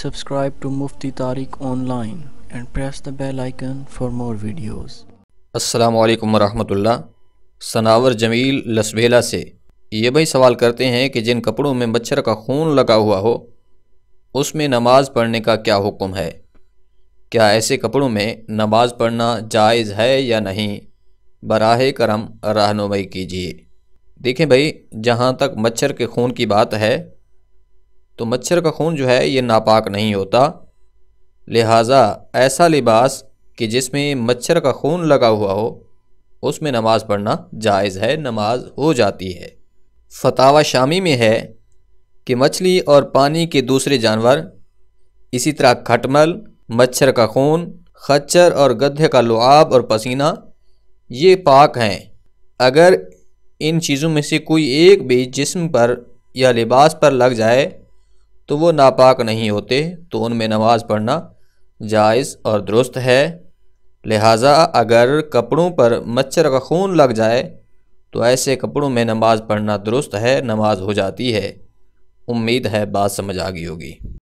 subscribe to Mufti Tariq online and press the bell icon for more videos. असलकम वरहमतुल्ला सनावर जमील लसबेला से ये भाई सवाल करते हैं कि जिन कपड़ों में मच्छर का खून लगा हुआ हो उसमें नमाज़ पढ़ने का क्या हुक्म है क्या ऐसे कपड़ों में नमाज़ पढ़ना जायज़ है या नहीं बराह करम रहनुमई कीजिए देखें भाई जहाँ तक मच्छर के खून की बात है तो मच्छर का खून जो है ये नापाक नहीं होता लिहाजा ऐसा लिबास कि जिसमें मच्छर का खून लगा हुआ हो उसमें नमाज़ पढ़ना जायज़ है नमाज हो जाती है फतावा शामी में है कि मछली और पानी के दूसरे जानवर इसी तरह खटमल मच्छर का खून खच्चर और गधे का लुआब और पसीना ये पाक हैं अगर इन चीज़ों में से कोई एक भी जिस्म पर या लिबास पर लग जाए तो वो नापाक नहीं होते तो उनमें नमाज़ पढ़ना जायज़ और दुरुस्त है लिहाजा अगर कपड़ों पर मच्छर का खून लग जाए तो ऐसे कपड़ों में नमाज़ पढ़ना दुरुस्त है नमाज हो जाती है उम्मीद है बात समझ आ गई होगी